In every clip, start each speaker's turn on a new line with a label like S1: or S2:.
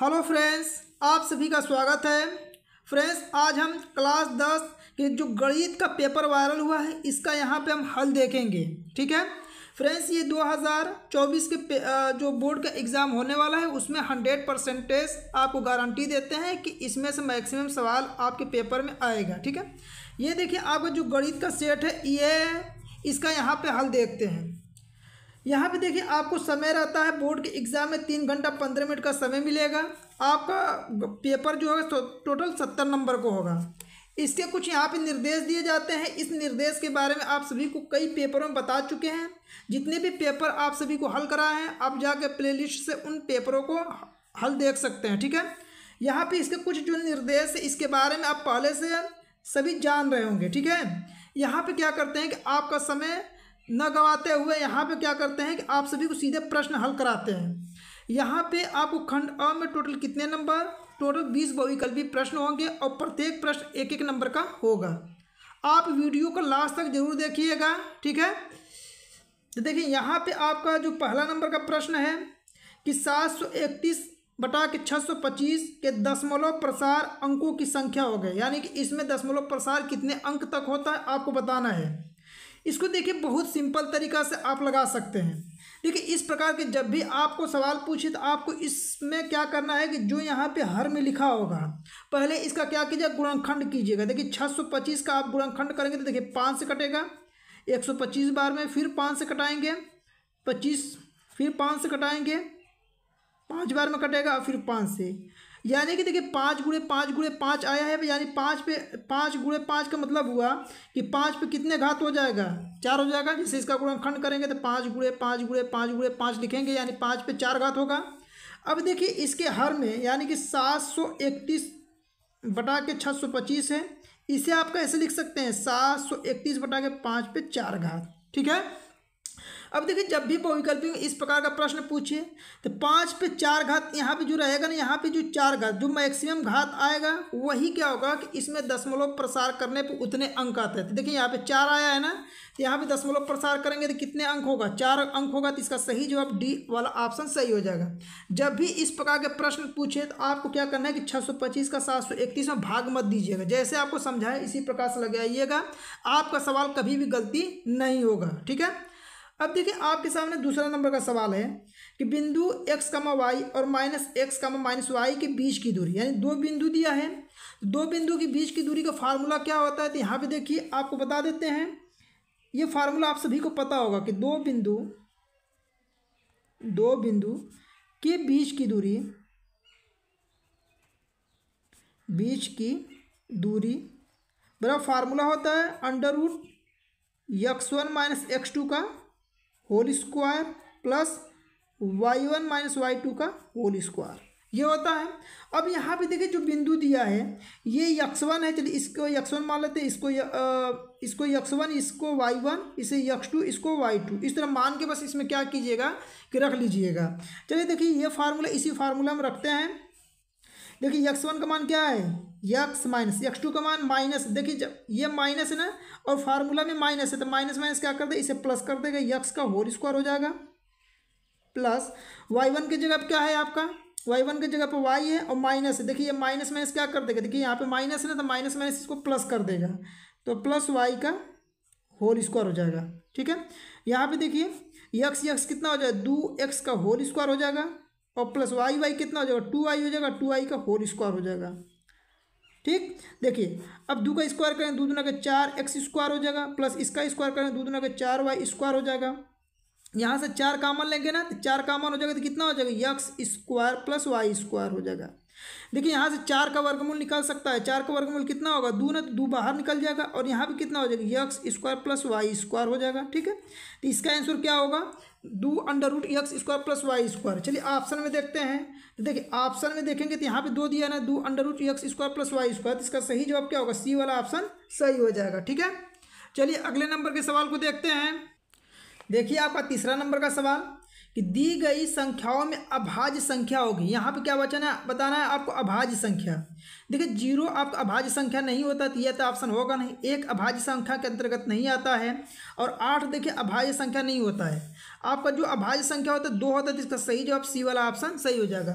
S1: hello friends आप सभी का स्वागत है फ्रेंड्स आज हम क्लास दस के जो गणित का पेपर वायरल हुआ है इसका यहाँ पे हम हल देखेंगे ठीक है फ्रेंड्स ये 2024 के जो बोर्ड का एग्ज़ाम होने वाला है उसमें 100 परसेंटेज आपको गारंटी देते हैं कि इसमें से मैक्सिमम सवाल आपके पेपर में आएगा ठीक है ये देखिए आपका जो गणित का सेट है ये इसका यहाँ पर हल देखते हैं यहाँ पे देखिए आपको समय रहता है बोर्ड के एग्ज़ाम में तीन घंटा पंद्रह मिनट का समय मिलेगा आपका पेपर जो है टोटल तो सत्तर नंबर को होगा इसके कुछ यहाँ पे निर्देश दिए जाते हैं इस निर्देश के बारे में आप सभी को कई पेपरों में बता चुके हैं जितने भी पेपर आप सभी को हल कराए हैं आप जाके प्ले से उन पेपरों को हल देख सकते हैं ठीक है यहाँ पे इसके कुछ जो निर्देश है इसके बारे में आप पहले से सभी जान रहे होंगे ठीक है यहाँ पे क्या करते हैं कि आपका समय न गवाते हुए यहाँ पे क्या करते हैं कि आप सभी को सीधे प्रश्न हल कराते हैं यहाँ पे आपको खंड अ में टोटल कितने नंबर टोटल बीस बहुविकल्पी प्रश्न होंगे और प्रत्येक प्रश्न एक एक नंबर का होगा आप वीडियो को लास्ट तक जरूर देखिएगा ठीक है तो देखिए यहाँ पे आपका जो पहला नंबर का प्रश्न है कि सात सौ इकतीस बटा के छः सौ पच्चीस के दशमलव प्रसार अंकों की संख्या हो गई यानी कि इसमें दशमलव प्रसार कितने अंक तक होता है आपको बताना है इसको देखिए बहुत सिंपल तरीका से आप लगा सकते हैं देखिए इस प्रकार के जब भी आपको सवाल पूछे तो आपको इसमें क्या करना है कि जो यहाँ पे हर में लिखा होगा पहले इसका क्या कीजिएगा गुणनखंड कीजिएगा देखिए छः सौ पच्चीस का आप गुणनखंड करेंगे तो देखिए पाँच से कटेगा एक सौ पच्चीस बार में फिर पाँच से कटाएंगे पच्चीस फिर पाँच से कटाएंगे पाँच बार में कटेगा और फिर पाँच से यानी कि देखिए पाँच गुड़े पाँच गुड़े पाँच आया है यानी पाँच पे पाँच गुड़े पाँच का मतलब हुआ कि पाँच पे कितने घात हो जाएगा चार हो जाएगा जैसे इसका गुणनखंड करेंगे तो पाँच गुड़े पाँच गुड़े पाँच गुड़े पाँच लिखेंगे यानी पाँच पे चार घात होगा अब देखिए इसके हर में यानी कि सात सौ इकतीस बटा के छः सौ पच्चीस है इसे आप कैसे लिख सकते हैं सात सौ इकतीस बटा के पाँच पे चार घात ठीक है अब देखिए जब भी बहुविकल्पी इस प्रकार का प्रश्न पूछे तो पाँच पे चार घात यहाँ पे जो रहेगा ना यहाँ पे जो चार घात जो मैक्सिमम घात आएगा वही क्या होगा कि इसमें दशमलव प्रसार करने पर उतने अंक आते हैं तो देखिए यहाँ पे चार आया है ना तो यहाँ पे दशमलव प्रसार करेंगे तो कितने अंक होगा चार अंक होगा तो इसका सही जवाब डी वाला ऑप्शन सही हो जाएगा जब भी इस प्रकार के प्रश्न पूछे तो आपको क्या करना है कि छः का सात में भाग मत दीजिएगा जैसे आपको समझाए इसी प्रकार से लगाइएगा आपका सवाल कभी भी गलती नहीं होगा ठीक है अब देखिए आपके सामने दूसरा नंबर का सवाल है कि बिंदु एक्स कमा वाई और minus x comma minus y के बीच की दूरी यानी दो बिंदु दिया है तो दो बिंदु के बीच की दूरी का फार्मूला क्या होता है तो यहाँ पे देखिए आपको बता देते हैं ये फार्मूला आप सभी को पता होगा कि दो बिंदु दो बिंदु के बीच की दूरी बीच की दूरी बड़ा फार्मूला होता है under root x one minus x two का whole square plus y one minus y two का होल स्क्वायर ये होता है अब यहाँ पे देखिए जो बिंदु दिया है ये यक्स वन है चलिए इसको यक्स वन मान लेते हैं इसको य, आ, इसको वन इसको वाई वन इसे यक्स टू इसको वाई टू इस तरह मान के बस इसमें क्या कीजिएगा कि रख लीजिएगा चलिए देखिए ये फार्मूला इसी फार्मूला में रखते हैं देखिए यक्स वन का मान क्या है यक्स माइनस यक्स टू का मान माइनस देखिए जब ये माइनस है ना और फार्मूला में माइनस है तो माइनस माइनस क्या कर दे इसे प्लस कर देगा यक्स का होल स्क्वायर हो जाएगा प्लस वाई वन की जगह पर क्या है आपका वाई वन की जगह पर वाई है और माइनस है देखिए ये माइनस माइनस क्या कर देगा देखिए यहाँ पे माइनस है ना तो माइनस माइनस इसको प्लस कर देगा तो प्लस वाई का होल स्क्वायर हो जाएगा ठीक है यहाँ पे देखिए यक्स यक्स कितना हो जाएगा दो एक्स का होल स्क्वायर हो जाएगा और प्लस वाई वाई कितना हो जाएगा टू वाई हो जाएगा टू आई का होल स्क्वायर हो जाएगा ठीक देखिए अब दो का स्क्वायर करें दो दुना का चार एक्स स्क्वायर हो जाएगा प्लस इसका स्क्वायर करें दो दुना का चार वाई स्क्वायर हो जाएगा यहाँ से चार कामन लेंगे ना तो चार कामन हो जाएगा तो कितना हो जाएगा x square plus y square हो जाएगा देखिए यहाँ से चार का वर्गमूल निकल सकता है चार का वर्गमूल कितना होगा दो ना तो दो बाहर निकल जाएगा और यहाँ भी कितना हो जाएगा x square plus y square हो जाएगा ठीक है तो इसका आंसर क्या होगा दो under root x square plus y square चलिए ऑप्शन में देखते हैं तो देखिए ऑप्शन में देखेंगे तो यहाँ पे दो दिया ना दो under root x square plus y square इसका सही जवाब क्या होगा सी वाला ऑप्शन सही हो जाएगा ठीक है चलिए अगले नंबर के सवाल को देखते हैं देखिए आपका तीसरा नंबर का सवाल कि दी गई संख्याओं में अभाज्य संख्या होगी यहाँ पे क्या वचन है बताना है आपको अभाज्य संख्या देखिए जीरो आपका अभाज्य संख्या नहीं होता तो यह तो ऑप्शन होगा नहीं एक अभाज्य संख्या के अंतर्गत नहीं आता है और आठ देखिए अभाज्य संख्या नहीं होता है आपका जो अभाज्य संख्या होता है दो होता है तो इसका सही जवाब सी वाला ऑप्शन सही हो जाएगा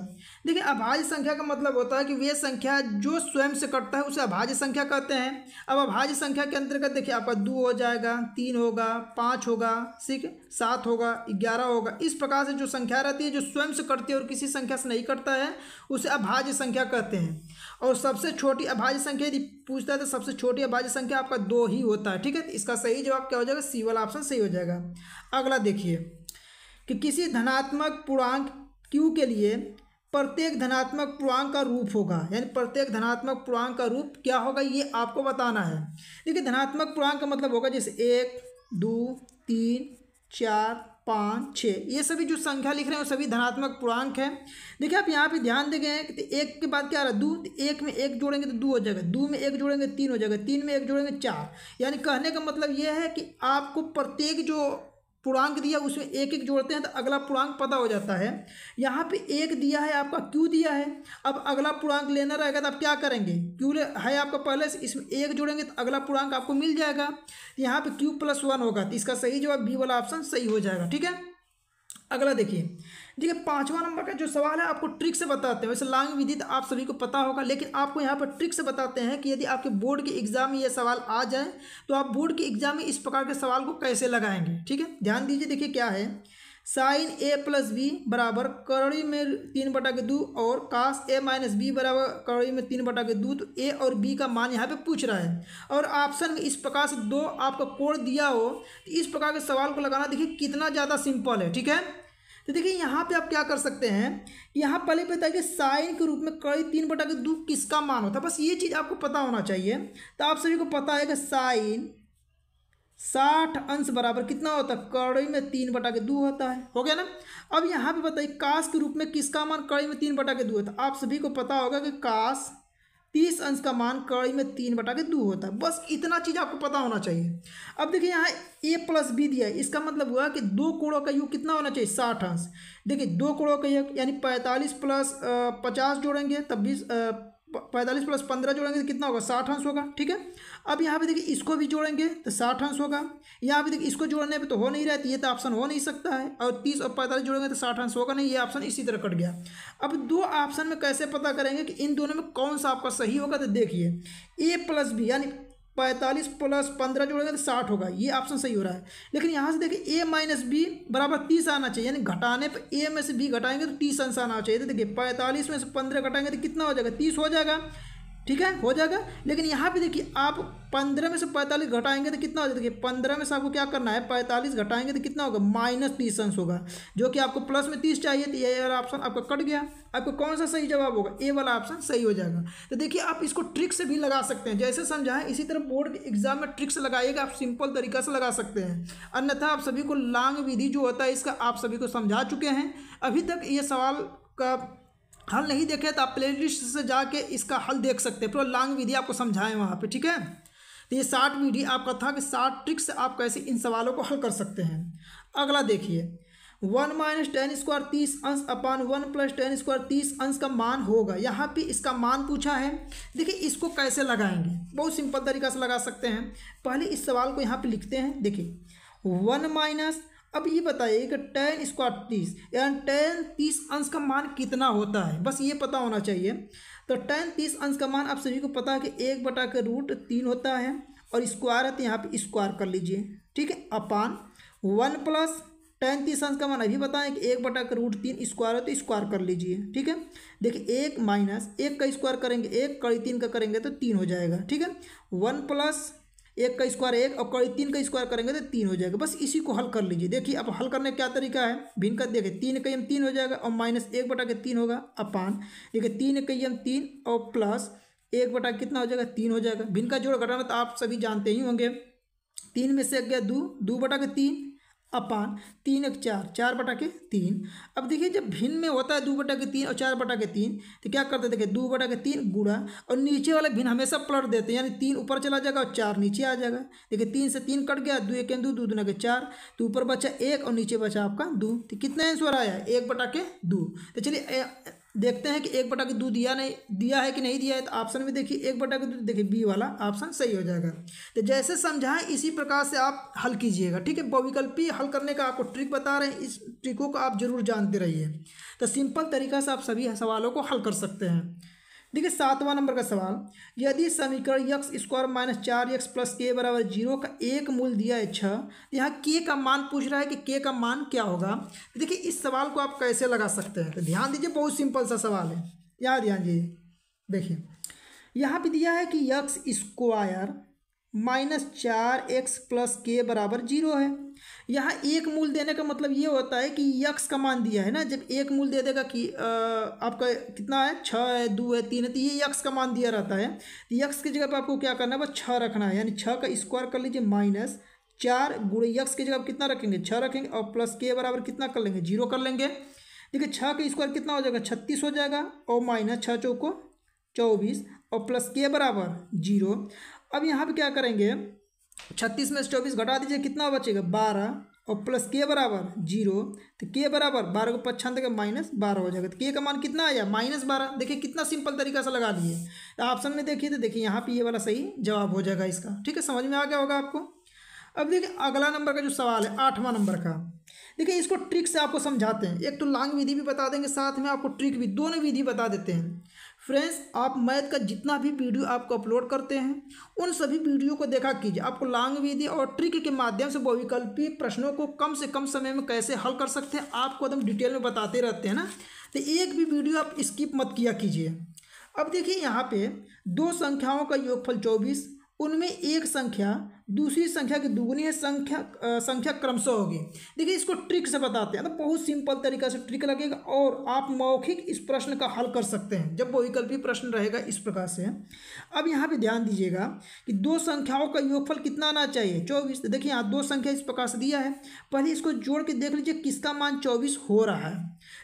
S1: देखिए अभाज्य संख्या का मतलब होता है कि वे संख्या जो स्वयं से कटता है उसे अभाज्य संख्या कहते हैं अब अभाज्य संख्या के अंतर्गत देखिए आपका दो हो जाएगा तीन होगा पाँच होगा ठीक है सात होगा ग्यारह होगा इस प्रकार से जो संख्या रहती है जो स्वयं से कटती है और किसी संख्या से नहीं कटता है उसे अभाज्य संख्या कहते हैं और सबसे छोटी अभाज्य संख्या यदि पूछता है तो सबसे छोटी अभाज्य संख्या आपका दो ही होता है ठीक है इसका सही जवाब क्या हो जाएगा सी वाला ऑप्शन सही हो जाएगा अगला देखिए कि किसी धनात्मक पूर्णांक क्यू के लिए प्रत्येक धनात्मक पूर्णांक का रूप होगा यानी प्रत्येक धनात्मक पूर्णांक का रूप क्या होगा ये आपको बताना है देखिए धनात्मक पूर्णांक का मतलब होगा जैसे एक दो तीन चार पाँच छः ये सभी जो संख्या लिख रहे हैं वो सभी धनात्मक पूर्णांक है देखिए आप यहाँ पे ध्यान देंगे कि एक के बाद क्या आ रहा है दो तो एक में एक जोड़ेंगे तो दो हो जाएगा दो में एक जोड़ेंगे तीन हो जाएगा तीन में एक जोड़ेंगे चार यानी कहने का मतलब ये है कि आपको प्रत्येक जो पूर्णांक दिया उसमें एक एक जोड़ते हैं तो अगला पूर्णांक पता हो जाता है यहाँ पे एक दिया है आपका क्यू दिया है अब अगला पूर्णांक लेना रहेगा तो आप क्या करेंगे क्यू है आपका पहले से इसमें एक जोड़ेंगे तो अगला पूर्णांक आपको मिल जाएगा यहाँ पे क्यू प्लस वन होगा तो इसका सही जवाब बी वाला ऑप्शन सही हो जाएगा ठीक है अगला देखिए ठीक है पांचवा नंबर का जो सवाल है आपको ट्रिक से बताते हैं वैसे लांग विधि तो आप सभी को पता होगा लेकिन आपको यहाँ पर ट्रिक से बताते हैं कि यदि आपके बोर्ड के एग्जाम में यह सवाल आ जाए तो आप बोर्ड के एग्जाम में इस प्रकार के सवाल को कैसे लगाएंगे ठीक है ध्यान दीजिए देखिए क्या है साइन ए प्लस बी बराबर करड़ी में तीन बटा के दो और कास ए माइनस बी बराबर करड़ी में तीन बटा के दो तो ए और बी का मान यहाँ पे पूछ रहा है और ऑप्शन में इस प्रकार से दो आपका कोड दिया हो तो इस प्रकार के सवाल को लगाना देखिए कितना ज़्यादा सिंपल है ठीक है तो देखिए यहाँ पे आप क्या कर सकते हैं कि यहाँ पहले पता है कि साइन के रूप में कई तीन बटा के दो किसका मान होता है बस ये चीज़ आपको पता होना चाहिए तो आप सभी को पता है कि साइन साठ अंश बराबर कितना होता है कड़ी में तीन बटा के दो होता है हो गया ना अब यहाँ पे बताइए काश के रूप में किसका मान कड़ी में तीन बटा के दो होता है आप सभी को पता होगा कि काश तीस अंश का मान कड़ी में तीन बटा के दो होता है बस इतना चीज़ आपको पता होना चाहिए अब देखिए यहाँ ए प्लस बी दिया है इसका मतलब हुआ कि दो कोड़ों का योग कितना होना चाहिए साठ अंश देखिए दो कोड़ों का योग यानी पैंतालीस प्लस पचास जोड़ेंगे तब बीस पैंतालीस प्लस पंद्रह जोड़ेंगे तो कितना होगा साठ अंश होगा ठीक है अब यहाँ पे देखिए इसको भी जोड़ेंगे तो साठ अंश होगा यहाँ पे देखिए इसको जोड़ने पे तो हो नहीं रहा है तो ये तो ऑप्शन हो नहीं सकता है और तीस और पैंतालीस जोड़ेंगे तो साठ अंश होगा नहीं ये ऑप्शन इसी तरह कट गया अब दो ऑप्शन में कैसे पता करेंगे कि इन दोनों में कौन सा आपका सही होगा तो देखिए ए प्लस बी यानी पैंतालीस प्लस पंद्रह जोड़ेंगे तो साठ होगा ये ऑप्शन सही हो रहा है लेकिन यहाँ से देखिए ए माइनस बी बराबर तीस आना चाहिए यानी घटाने पर ए में से बी घटाएंगे तो तीस आंसर आना चाहिए तो देखिए पैंतालीस में से पंद्रह घटाएंगे तो कितना हो जाएगा तीस हो जाएगा ठीक है हो जाएगा लेकिन यहाँ पे देखिए आप पंद्रह में से पैंतालीस घटाएंगे तो कितना हो जाएगा देखिए पंद्रह में से आपको क्या करना है पैंतालीस घटाएंगे तो कितना होगा माइनस तीस अंश होगा जो कि आपको प्लस में तीस चाहिए तो ये वाला ऑप्शन आपका कट गया आपको कौन सा सही जवाब होगा ए वाला ऑप्शन सही हो जाएगा तो देखिए आप इसको ट्रिक से भी लगा सकते हैं जैसे समझाएं इसी तरह बोर्ड के एग्जाम में ट्रिक्स लगाइएगा आप सिंपल तरीका से लगा सकते हैं अन्यथा आप सभी को लांग विधि जो होता है इसका आप सभी को समझा चुके हैं अभी तक ये सवाल का हल नहीं देखे तो आप लिस्ट से जाके इसका हल देख सकते हैं पूरा लॉन्ग विधि आपको समझाएं वहाँ पे ठीक है तो ये शार्ट विधि आपका था कि साठ ट्रिक्स आप कैसे इन सवालों को हल कर सकते हैं अगला देखिए वन माइनस टेन स्क्वायर तीस अंश upon one plus tan square तीस अंश का मान होगा यहाँ पे इसका मान पूछा है देखिए इसको कैसे लगाएंगे बहुत सिंपल तरीका से लगा सकते हैं पहले इस सवाल को यहाँ पे लिखते हैं देखिए वन माइनस अब ये बताइए कि टेन स्क्वायर तीस यानी टेन तीस अंश का मान कितना होता है बस ये पता होना चाहिए तो टेन तीस अंश का मान आप सभी को पता है कि एक बटा के रूट तीन होता है और स्क्वायर है तो यहाँ पे स्क्वायर कर लीजिए ठीक है अपान वन प्लस टेन तीस अंश का मान अभी बताएं कि एक बटा के रूट तीन स्क्वायर है तो स्क्वायर कर लीजिए ठीक है देखिए एक माइनस एक का स्क्वायर करेंगे एक कड़ी तीन का करेंगे तो तीन हो जाएगा ठीक है वन प्लस एक का स्क्वायर एक और कड़ी तीन का स्क्वायर करेंगे तो तीन हो जाएगा बस इसी को हल कर लीजिए देखिए अब हल करने का क्या तरीका है भिन्न का देखिए तीन का यम तीन हो जाएगा और माइनस एक बटा के तीन होगा अपान देखिए तीन का यम तीन और प्लस एक बटा कितना हो जाएगा तीन हो जाएगा भिन्न का जोड़ घटाना तो आप सभी जानते ही होंगे तीन में से एक गया दो दो बटा के तीन अपान तीन एक चार चार बटा के तीन अब देखिए जब भिन्न में होता है दो बटा के तीन और चार बटा के तीन तो क्या करते हैं देखिए दो बटा के तीन गुड़ा और नीचे वाला भिन्न हमेशा पलट देते हैं यानी तीन ऊपर चला जाएगा और चार नीचे आ जाएगा देखिए तीन से तीन कट गया दो एक दो दो दुना के चार तो ऊपर बचा एक और नीचे बचा आपका दो तो कितना आंसर आया एक बटा के दो तो चलिए देखते हैं कि एक बटा के दो दिया नहीं दिया है कि नहीं दिया है तो ऑप्शन में देखिए एक बटा के दो देखिए बी वाला ऑप्शन सही हो जाएगा तो जैसे समझाएं इसी प्रकार से आप हल कीजिएगा ठीक है बहुविकल्पी हल करने का आपको ट्रिक बता रहे हैं इस ट्रिकों को आप जरूर जानते रहिए तो सिंपल तरीका से आप सभी सवालों को हल कर सकते हैं देखिए सातवां नंबर का सवाल यदि समीकरण यक्स स्क्वायर माइनस चार यक्स प्लस के बराबर जीरो का एक मूल दिया है छः यहाँ के का मान पूछ रहा है कि के का मान क्या होगा देखिए इस सवाल को आप कैसे लगा सकते हैं तो ध्यान दीजिए बहुत सिंपल सा सवाल है यहाँ ध्यान दीजिए देखिए यहाँ पे दिया है कि यक्स स्क्वायर माइनस चार एक्स प्लस के बराबर जीरो है यहाँ एक मूल देने का मतलब ये होता है कि यक्स का मान दिया है ना जब एक मूल दे देगा कि आ, आपका कितना है छः है दो है तीन है तो ये यक्स का मान दिया रहता है तो यक्स की जगह पर आपको क्या करना है बस छः रखना है यानी छः का स्क्वायर कर लीजिए माइनस चार गुड़े यक्स की जगह आप कितना रखेंगे छः रखेंगे और प्लस के बराबर कितना कर लेंगे जीरो कर लेंगे देखिए छः का स्क्वायर कितना हो जाएगा छत्तीस हो जाएगा और माइनस छः चौको चौबीस और प्लस के बराबर जीरो अब यहाँ पे क्या करेंगे छत्तीस में से चौबीस घटा दीजिए कितना बचेगा बारह और प्लस के बराबर जीरो तो के बराबर बारह को पच्छानवे देगा माइनस बारह हो जाएगा तो के का मान कितना आया माइनस बारह देखिए कितना सिंपल तरीका से लगा दिए ऑप्शन में देखिए तो देखिए यहाँ पे ये वाला सही जवाब हो जाएगा इसका ठीक है समझ में आ गया होगा आपको अब देखिए अगला नंबर का जो सवाल है आठवां नंबर का देखिए इसको ट्रिक से आपको समझाते हैं एक तो लांग विधि भी बता देंगे साथ में आपको ट्रिक भी दोनों विधि बता देते हैं फ्रेंड्स आप मैथ का जितना भी वीडियो आपको अपलोड करते हैं उन सभी वीडियो को देखा कीजिए आपको लॉन्ग विधि और ट्रिक के माध्यम से बहुविकल्पी प्रश्नों को कम से कम समय में कैसे हल कर सकते हैं आपको एकदम डिटेल में बताते रहते हैं ना तो एक भी वीडियो आप स्किप मत किया कीजिए अब देखिए यहाँ पे दो संख्याओं का योगफल चौबीस उनमें एक संख्या दूसरी संख्या की दुगुनी है संख्या आ, संख्या क्रमशः होगी देखिए इसको ट्रिक से बताते हैं तो बहुत सिंपल तरीका से ट्रिक लगेगा और आप मौखिक इस प्रश्न का हल कर सकते हैं जब विकल्पी प्रश्न रहेगा इस प्रकार से अब यहाँ पे ध्यान दीजिएगा कि दो संख्याओं का योगफल कितना आना चाहिए चौबीस तो देखिए यहाँ दो संख्या इस प्रकार से दिया है पहले इसको जोड़ के देख लीजिए किसका मान चौबीस हो रहा है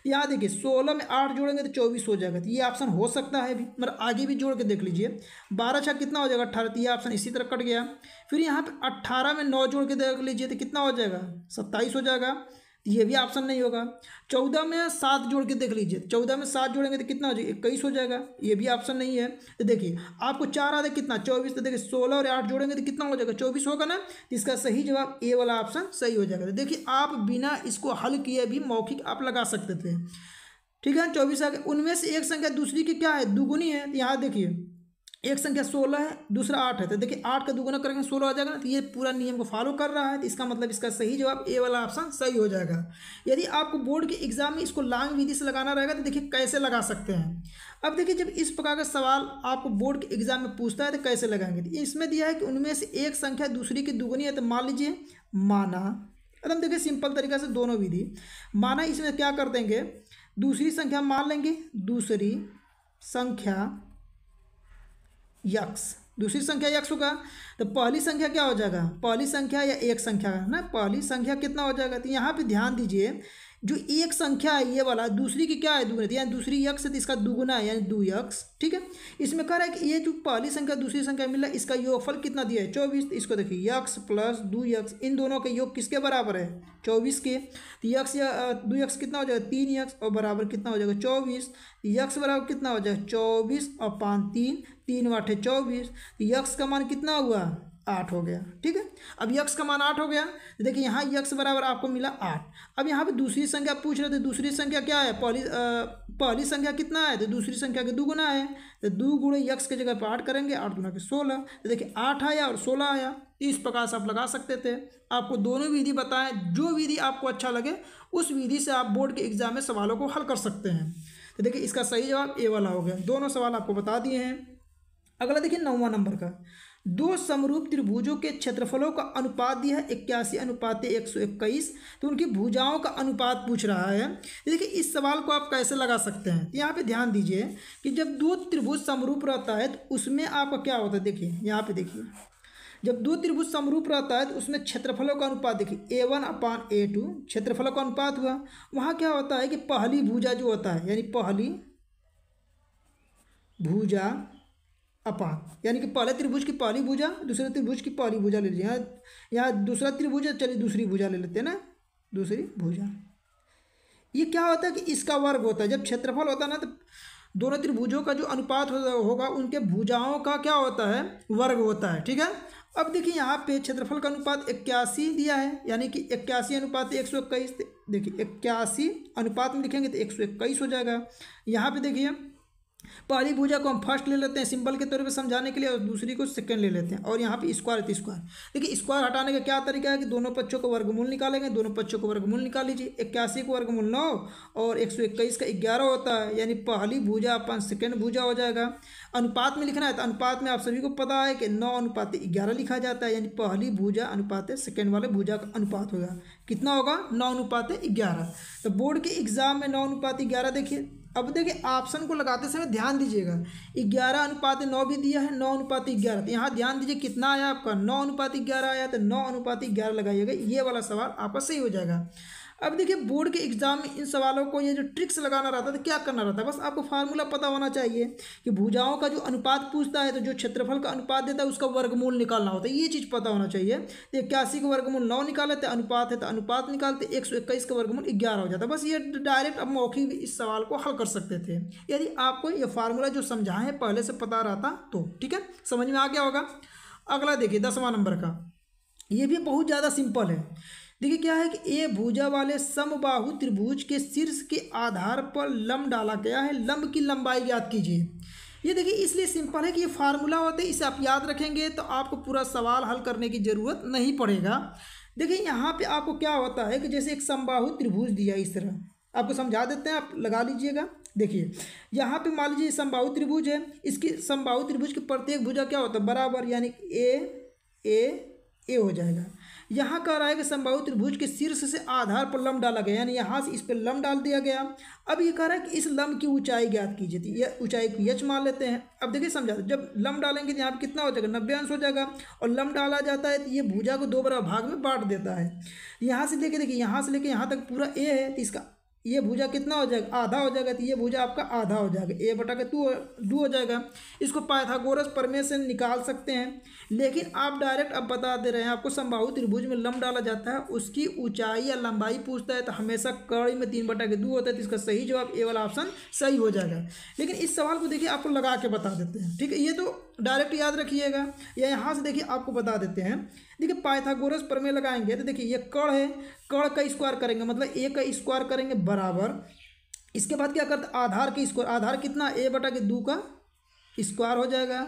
S1: यहाँ देखिए सोलह में आठ जोड़ेंगे तो चौबीस हो जाएगा तो ये ऑप्शन हो सकता है अभी मगर आगे भी जोड़ के देख लीजिए बारह छः कितना हो जाएगा अठारह तो ये ऑप्शन इसी तरह कट गया फिर यहाँ पे अट्ठारह में नौ जोड़ के देख लीजिए तो कितना हो जाएगा सत्ताईस हो जाएगा तो ये भी ऑप्शन नहीं होगा चौदह में सात जोड़ के देख लीजिए चौदह में सात जोड़ेंगे तो कितना हो जाएगा इक्कीस हो जाएगा ये भी ऑप्शन नहीं है तो देखिए आपको चार आधे कितना चौबीस तो देखिए सोलह और आठ जोड़ेंगे तो कितना हो जाएगा चौबीस होगा ना तो इसका सही जवाब ए वाला ऑप्शन सही हो जाएगा तो देखिए आप बिना इसको हल किए भी मौखिक आप लगा सकते थे ठीक है चौबीस आगे उनमें से एक संख्या दूसरी की क्या है दुगुनी है तो यहाँ देखिए एक संख्या सोलह है दूसरा आठ है तो देखिए आठ का दुगुना करेंगे सोलह हो जाएगा ना तो ये पूरा नियम को फॉलो कर रहा है तो इसका मतलब इसका सही जवाब ए वाला ऑप्शन सही हो जाएगा यदि आपको बोर्ड के एग्जाम में इसको लांग विधि से लगाना रहेगा तो देखिए कैसे लगा सकते हैं अब देखिए जब इस प्रकार का सवाल आपको बोर्ड के एग्जाम में पूछता है तो कैसे लगाएंगे तो इसमें दिया है कि उनमें से एक संख्या दूसरी की दुगुनी है तो मान लीजिए माना एकदम देखिए सिंपल तरीका से दोनों विधि माना इसमें क्या कर देंगे दूसरी संख्या मान लेंगे दूसरी संख्या यक्स दूसरी संख्या यक्ष होगा तो पहली संख्या क्या हो जाएगा पहली संख्या या एक संख्या ना पहली संख्या कितना हो जाएगा तो यहाँ पे ध्यान दीजिए जो एक संख्या है ये वाला दूसरी की क्या है दुगुना यानी दूसरी यक्ष है तो इसका दुगुना है यानी दो यक्ष ठीक है इसमें कह रहा है कि ये जो पहली संख्या दूसरी संख्या मिला इसका योगफल कितना दिया है चौबीस तो इसको देखिए यक्ष प्लस दो यक्ष इन दोनों के योग किसके बराबर है चौबीस के तो यक्ष या दो यक्ष कितना हो जाएगा तीन यक्ष और बराबर कितना हो जाएगा चौबीस तो यक्ष बराबर कितना हो जाएगा चौबीस और पाँच तीन तीन आठे चौबीस तो यक्ष का मान कितना हुआ आठ हो गया ठीक है अब यक्स का मान आठ हो गया देखिए यहाँ यक्स बराबर आपको मिला आठ अब यहाँ पे दूसरी संख्या पूछ रहे थे दूसरी संख्या क्या है पहली पहली संख्या कितना है तो दूसरी संख्या के दुगुना है तो दो गुणे यक्स की जगह पर आठ करेंगे आठ गुना के सोलह तो देखिए आठ आया और सोलह आया इस प्रकार से आप लगा सकते थे आपको दोनों विधि बताएं जो विधि आपको अच्छा लगे उस विधि से आप बोर्ड के एग्जाम में सवालों को हल कर सकते हैं तो देखिए इसका सही जवाब ए वाला हो गया दोनों सवाल आपको बता दिए हैं अगला देखिए नौवा नंबर का दो समरूप त्रिभुजों के क्षेत्रफलों का अनुपात दिया है इक्यासी अनुपात एक सौ इक्कीस तो उनकी भुजाओं का अनुपात पूछ रहा है देखिए इस सवाल को आप कैसे लगा सकते हैं यहाँ पे ध्यान दीजिए कि जब दो त्रिभुज समरूप रहता है तो उसमें आपका क्या होता है देखिए यहाँ पे देखिए जब दो त्रिभुज समरूप रहता है तो उसमें क्षेत्रफलों का अनुपात देखिए ए वन अपान ए टू क्षेत्रफलों का अनुपात हुआ वहाँ क्या होता है कि पहली भूजा जो होता है यानी पहली भूजा अपान यानी कि पहले त्रिभुज की पहली भुजा दूसरे त्रिभुज की पहली भुजा ले लीजिए यहाँ यहाँ दूसरा त्रिभुज चलिए दूसरी भुजा ले लेते हैं ना दूसरी भुजा ये क्या होता है कि इसका वर्ग होता है जब क्षेत्रफल होता है ना तो दोनों त्रिभुजों का जो अनुपात होगा उनके भुजाओं का क्या होता है वर्ग होता है ठीक है अब देखिए यहाँ पे क्षेत्रफल का अनुपात इक्यासी दिया है यानी कि इक्यासी अनुपात एक सौ इक्कीस देखिए इक्यासी अनुपात में लिखेंगे तो एक सौ इक्कीस हो जाएगा यहाँ पे देखिए पहली भुजा को हम फर्स्ट ले लेते हैं सिंबल के तौर पे समझाने के लिए और दूसरी को सेकंड ले लेते हैं और यहाँ पे स्क्वायर तो स्क्वायर देखिए स्क्वायर हटाने का क्या तरीका है कि दोनों पक्षों को वर्गमूल निकालेंगे दोनों पक्षों को वर्गमूल निकाल लीजिए इक्यासी को वर्गमूल नौ और एक सौ इक्कीस का ग्यारह होता है यानी पहली भूजा अपन सेकेंड भूजा हो जाएगा अनुपात में लिखना है तो अनुपात में आप सभी को पता है कि नौ अनुपात ग्यारह लिखा जाता है यानी पहली भूजा अनुपात सेकेंड वाले भूजा का अनुपात होगा कितना होगा नौ अनुपात ग्यारह तो बोर्ड के एग्जाम में नौ अनुपात ग्यारह देखिए अब देखिए ऑप्शन को लगाते समय ध्यान दीजिएगा ग्यारह अनुपात नौ भी दिया है नौ अनुपात ग्यारह तो यहाँ ध्यान दीजिए कितना आया आपका नौ अनुपात ग्यारह आया तो नौ अनुपात ग्यारह लगाइएगा ये वाला सवाल आपका सही हो जाएगा अब देखिए बोर्ड के एग्जाम में इन सवालों को ये जो ट्रिक्स लगाना रहता है तो क्या करना रहता है बस आपको फार्मूला पता होना चाहिए कि भुजाओं का जो अनुपात पूछता है तो जो क्षेत्रफल का अनुपात देता है उसका वर्गमूल निकालना होता है ये चीज़ पता होना चाहिए तो इक्यासी का वर्गमूल नौ तो अनुपात है तो अनुपात निकालते एक सौ इक्कीस का वर्गमूल ग्यारह हो जाता है बस ये डायरेक्ट अब मौखिक इस सवाल को हल कर सकते थे यदि आपको ये फार्मूला जो समझाए पहले से पता रहता तो ठीक है समझ में आ गया होगा अगला देखिए दसवां नंबर का ये भी बहुत ज़्यादा सिंपल है देखिए क्या है कि ए भुजा वाले समबाहु त्रिभुज के शीर्ष के आधार पर लंब डाला गया है लंब की लंबाई याद कीजिए ये देखिए इसलिए सिंपल है कि ये फार्मूला होते हैं इसे आप याद रखेंगे तो आपको पूरा सवाल हल करने की ज़रूरत नहीं पड़ेगा देखिए यहाँ पे आपको क्या होता है कि जैसे एक समबाहु त्रिभुज दिया इस तरह आपको समझा देते हैं आप लगा लीजिएगा देखिए यहाँ पे मान लीजिए समबाहु त्रिभुज है इसकी समबाहु त्रिभुज की प्रत्येक भुजा क्या होता है बराबर यानी ए ए ए हो जाएगा यहाँ कह रहा है कि संभावित त्रिभुज के शीर्ष से आधार पर लम डाला गया यानी यहाँ से इस पर लम डाल दिया गया अब ये कह रहा है कि इस लम की ऊंचाई ज्ञात की जाती है ऊंचाई को यच मान लेते हैं अब देखिए समझा जब लम डालेंगे तो यहाँ पर कितना हो जाएगा नब्बे अंश हो जाएगा और लम डाला जाता है तो ये भूजा को दो बड़ा भाग में बांट देता है यहाँ से लेके देखिए यहाँ से लेके यहाँ तक पूरा ए है तो इसका ये भुजा कितना हो जाएगा आधा हो जाएगा तो ये भुजा आपका आधा हो जाएगा ए बटा के टू टू हो जाएगा इसको पाइथागोरस प्रमेय से निकाल सकते हैं लेकिन आप डायरेक्ट अब बता दे रहे हैं आपको संभावित त्रिभुज में लंब डाला जाता है उसकी ऊंचाई या लंबाई पूछता है तो हमेशा कड़ी में तीन बटा के दू होता है तो इसका सही जवाब ए वाला ऑप्शन सही हो जाएगा लेकिन इस सवाल को देखिए आपको लगा के बता देते हैं ठीक है ये तो डायरेक्ट याद रखिएगा या यहाँ से देखिए आपको बता देते हैं देखिए पाइथागोरस परमे लगाएंगे तो देखिए ये कड़ है कड़ का स्क्वायर करेंगे मतलब ए का स्क्वायर करेंगे बराबर इसके बाद क्या करते आधार के स्क्वायर आधार कितना ए बटा के दो का स्क्वायर हो जाएगा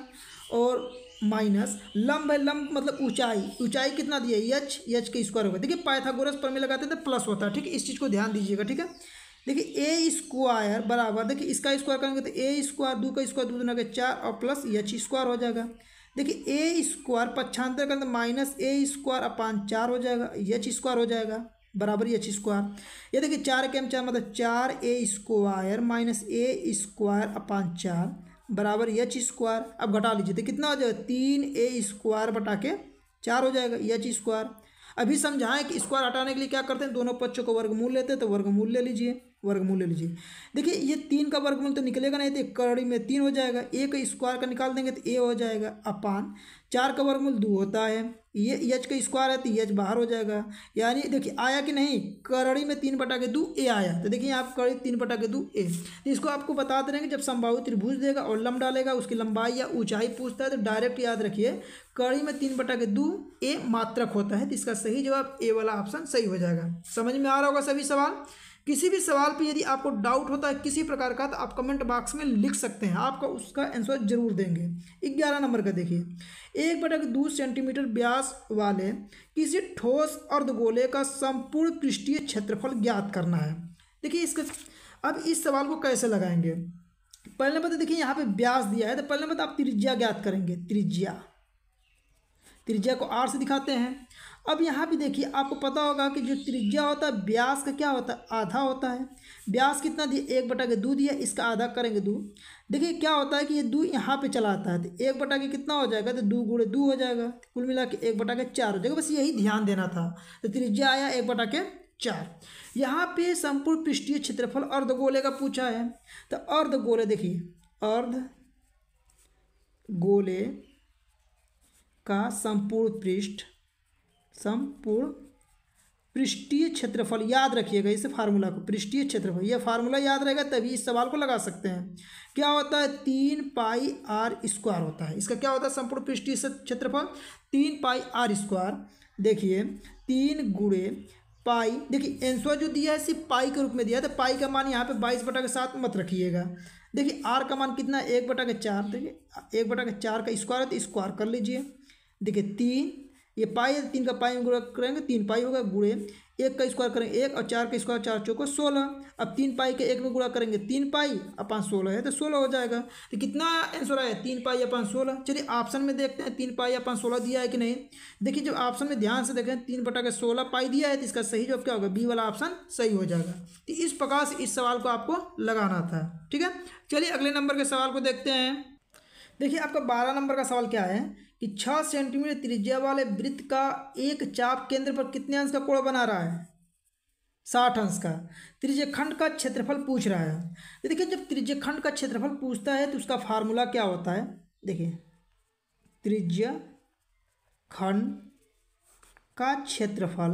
S1: और माइनस लंब है लंब मतलब ऊंचाई ऊंचाई कितना दिया एच एच के स्क्वायर होगा देखिए पाइथागोरस पर में लगाते थे प्लस तो होता है ठीक है इस चीज़ को ध्यान दीजिएगा ठीक है देखिए ए स्क्वायर बराबर देखिए इसका स्क्वायर करेंगे तो ए स्क्वायर दो का स्क्वायर दो दोनों के चार और प्लस एच स्क्वायर हो जाएगा देखिए ए स्क्वायर पक्षांतर करें तो माइनस ए स्क्वायर अपान चार हो जाएगा एच स्क्वायर हो जाएगा बराबर एच स्क्वायर ये देखिए चार के एम चार मतलब चार a square minus a square upon चार बराबर एच स्क्वायर अब घटा लीजिए तो कितना हो जाएगा तीन ए स्क्वायर बटा के चार हो जाएगा एच स्क्वायर अभी समझाएं कि स्क्वायर हटाने के लिए क्या करते हैं दोनों पक्षों को वर्गमूल लेते हैं तो वर्गमूल ले लीजिए वर्गमूल ले लीजिए देखिए ये तीन का वर्गमूल तो निकलेगा नहीं तो कड़ी में तीन हो जाएगा ए का स्क्वायर का निकाल देंगे तो ए हो जाएगा अपान चार का वर्गमूल दो होता है ये यच का स्क्वायर है तो यच बाहर हो जाएगा यानी देखिए आया कि नहीं करड़ी में तीन बटा के दो ए आया तो देखिए आप कड़ी तीन बटा के दो ए तो इसको आपको बताते रहेंगे जब संभावित त्रिभुज देगा और लम डालेगा उसकी लंबाई या ऊंचाई पूछता है तो डायरेक्ट याद रखिए कड़ी में तीन बटा के दो ए मात्रक होता है तो इसका सही जवाब ए वाला ऑप्शन सही हो जाएगा समझ में आ रहा होगा सभी सवाल किसी भी सवाल पे यदि आपको डाउट होता है किसी प्रकार का तो आप कमेंट बॉक्स में लिख सकते हैं आपका उसका आंसर जरूर देंगे ग्यारह नंबर का देखिए एक बटक दो सेंटीमीटर व्यास वाले किसी ठोस अर्धगोले का संपूर्ण पृष्ठीय क्षेत्रफल ज्ञात करना है देखिए इसके अब इस सवाल को कैसे लगाएंगे पहले नंबर देखिए यहाँ पे ब्यास दिया है तो पहले नंबर आप त्रिज्या ज्ञात करेंगे त्रिज्या त्रिज्या को आर से दिखाते हैं अब यहाँ भी देखिए आपको पता होगा कि जो त्रिज्या होता है ब्यास का क्या होता है आधा होता है ब्यास कितना दिया एक बटा के दो दिया इसका आधा करेंगे दो देखिए क्या होता है कि ये दो यहाँ पे चला आता है तो एक बटा के कितना हो जाएगा तो दो गुड़े दो हो जाएगा कुल मिला के एक बटा के चार हो जाएगा बस यही ध्यान देना था तो त्रिज्या आया एक बटा के चार यहाँ पे संपूर्ण पृष्ठीय क्षेत्रफल अर्धगोले का पूछा है तो अर्धगोले देखिए अर्ध गोले का संपूर्ण पृष्ठ संपूर्ण पृष्ठीय क्षेत्रफल याद रखिएगा इस फार्मूला को पृष्ठीय क्षेत्रफल यह फार्मूला याद रहेगा तभी इस सवाल को लगा सकते हैं क्या होता है तीन पाई आर स्क्वायर होता है इसका क्या होता है संपूर्ण पृष्ठीय क्षेत्रफल तीन पाई आर स्क्वायर देखिए तीन गुड़े पाई देखिए आंसर जो दिया है सिर्फ पाई के रूप में दिया है तो पाई का मान यहाँ पे बाईस बटा के साथ मत रखिएगा देखिए आर का मान कितना है एक बटा के चार देखिए एक बटा के चार का स्क्वायर है तो स्क्वायर कर लीजिए देखिए तीन ये पाई है तीन का पाई में करेंगे तीन पाई होगा गुड़े एक का स्क्वायर करेंगे एक और चार का स्क्वायर चार चौको सोलह अब तीन पाई के एक में गुड़ा करेंगे तीन पाई अपन सोलह है तो सोलह हो जाएगा तो कितना आंसर आया तीन पाई अपन सोलह चलिए ऑप्शन में देखते हैं तीन पाई अपन सोलह दिया है कि नहीं देखिए जब ऑप्शन में ध्यान से देखें तीन बटा के सोलह पाई दिया है तो इसका सही जवाब क्या होगा बी वाला ऑप्शन सही हो जाएगा तो इस प्रकार से इस सवाल को आपको लगाना था ठीक है चलिए अगले नंबर के सवाल को देखते हैं देखिए आपका बारह नंबर का सवाल क्या है कि छः सेंटीमीटर त्रिज्या वाले वृत्त का एक चाप केंद्र पर कितने अंश का कोण बना रहा है साठ अंश का त्रिज्यखंड खंड का क्षेत्रफल पूछ रहा है तो देखिए जब त्रिज्यखंड खंड का क्षेत्रफल पूछता है तो उसका फार्मूला क्या होता है देखिए त्रिज्य खंड का क्षेत्रफल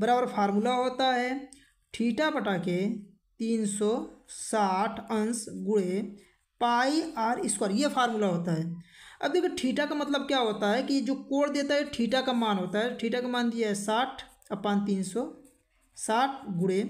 S1: बराबर फार्मूला होता है ठीठा बटा के तीन सौ साठ अंश गुड़े पाई आर स्क्वायर ये फार्मूला होता है अब देखो ठीठा का मतलब क्या होता है कि जो कोण देता है ठीठा का मान होता है ठीठा का मान दिया है साठ अपान तीन सौ साठ गुड़े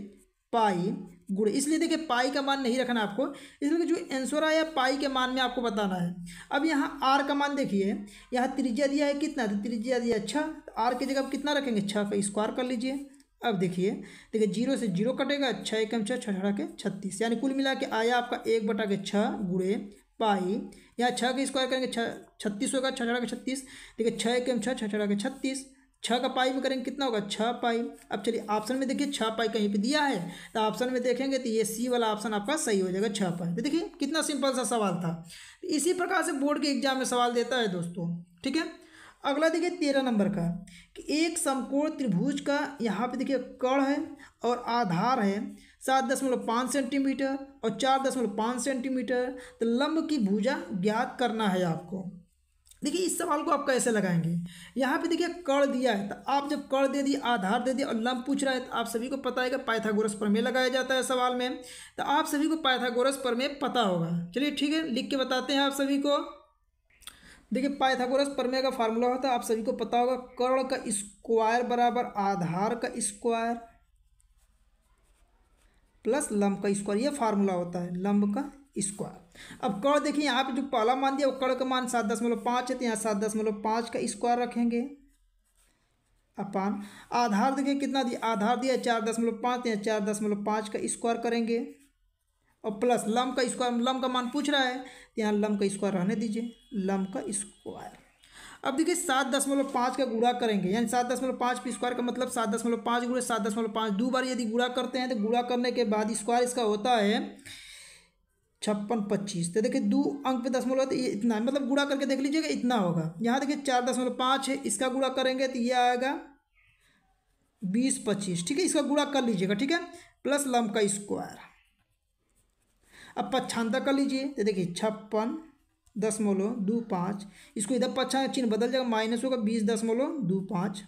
S1: पाई गुड़े इसलिए देखिए पाई का मान नहीं रखना आपको इसलिए जो आंसर आया पाई के मान में आपको बताना है अब यहाँ आर का मान देखिए यहाँ त्रिज्या दिया है कितना तो त्रिज्या दिया छः तो आर की जगह आप कितना रखेंगे छः का स्क्वायर कर लीजिए अब देखिए देखिए जीरो से जीरो कटेगा छः एकम छः छः के छत्तीस यानी कुल मिला के आया आपका एक बटा के छः गुड़े पाई यहाँ छः के स्क्वायर करेंगे छः छत्तीस होगा छः छड़ा के छत्तीस देखिए छः एक छः छः छड़ा के छत्तीस छः का पाई में करेंगे कितना होगा छः पाई अब चलिए ऑप्शन में देखिए छः पाई कहीं पे दिया है तो ऑप्शन में देखेंगे तो ये सी वाला ऑप्शन आपका सही हो जाएगा छः पाई तो देखिए कितना सिंपल सा सवाल था तो इसी प्रकार से बोर्ड के एग्जाम में सवाल देता है दोस्तों ठीक है अगला देखिए तेरह नंबर का कि एक समकोण त्रिभुज का यहाँ पे देखिए कड़ है और आधार है सात दशमलव पाँच सेंटीमीटर और चार दशमलव पाँच सेंटीमीटर तो लंब की भुजा ज्ञात करना है आपको देखिए इस सवाल को आप कैसे लगाएंगे यहाँ पे देखिए कर दिया है तो आप जब कर दे दिए आधार दे दिए और लंब पूछ रहा है तो आप सभी को पता है कि पाइथागोरस परमे लगाया जाता है सवाल में तो आप सभी को पाइथागोरस परमे पता होगा चलिए ठीक है लिख के बताते हैं आप सभी को देखिए पाइथागोरस परमे का फार्मूला होता है आप सभी को पता होगा कर्ण का स्क्वायर बराबर आधार का स्क्वायर प्लस लंब का स्क्वायर ये फार्मूला होता है लंब का स्क्वायर अब कड़ देखिए यहाँ पे जो पहला मान दिया वो कड़ का मान सात दशमलव पाँच है तो यहाँ सात दशमलव पाँच का स्क्वायर रखेंगे अपान आधार देखिए कितना दिया आधार दिया चार दशमलव पाँच तो या चार दशमलव पाँच का स्क्वायर करेंगे और प्लस लम का स्क्वायर लम का मान पूछ रहा है तो यहाँ लम का स्क्वायर रहने दीजिए लम का स्क्वायर अब देखिए सात दशमलव पाँच का गुड़ा करेंगे यानी सात दशमलव पाँच पी स्क्वायर का मतलब सात दशमलव पाँच गुड़े सात दशमलव पाँच दो बार यदि गुड़ा करते हैं तो गुड़ा करने के बाद स्क्वायर इसका होता है छप्पन पच्चीस तो देखिए दो अंक पे दशमलव तो ये इतना मतलब गुड़ा करके देख लीजिएगा इतना होगा यहाँ देखिए चार दशमलव पाँच है इसका गुड़ा करेंगे तो ये आएगा बीस पच्चीस ठीक है इसका गुड़ा कर लीजिएगा ठीक है प्लस लम का स्क्वायर अब पच्छांतर कर लीजिए तो देखिए छप्पन दशमलव दो पाँच इसको इधर पच्छा चिन्ह बदल जाएगा माइनस होगा बीस दशमलव दो पाँच